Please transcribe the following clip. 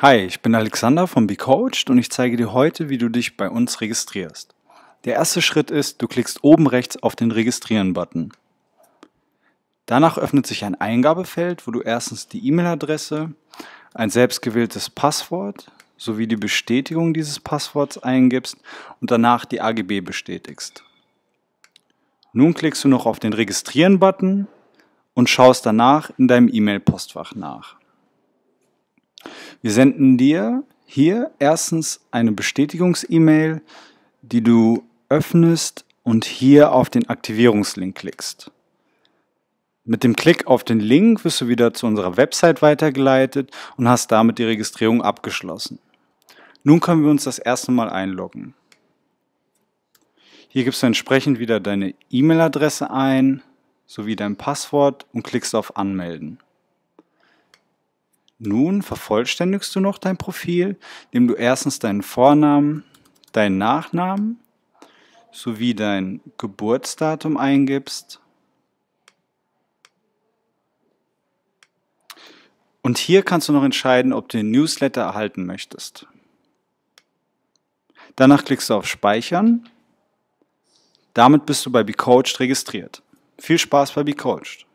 Hi, ich bin Alexander von BeCoached und ich zeige dir heute, wie du dich bei uns registrierst. Der erste Schritt ist, du klickst oben rechts auf den Registrieren-Button. Danach öffnet sich ein Eingabefeld, wo du erstens die E-Mail-Adresse, ein selbstgewähltes Passwort sowie die Bestätigung dieses Passworts eingibst und danach die AGB bestätigst. Nun klickst du noch auf den Registrieren-Button und schaust danach in deinem E-Mail-Postfach nach. Wir senden dir hier erstens eine Bestätigungs-E-Mail, die du öffnest und hier auf den Aktivierungslink klickst. Mit dem Klick auf den Link wirst du wieder zu unserer Website weitergeleitet und hast damit die Registrierung abgeschlossen. Nun können wir uns das erste Mal einloggen. Hier gibst du entsprechend wieder deine E-Mail-Adresse ein sowie dein Passwort und klickst auf Anmelden. Nun vervollständigst du noch dein Profil, indem du erstens deinen Vornamen, deinen Nachnamen sowie dein Geburtsdatum eingibst. Und hier kannst du noch entscheiden, ob du den Newsletter erhalten möchtest. Danach klickst du auf Speichern. Damit bist du bei BeCoached registriert. Viel Spaß bei BeCoached!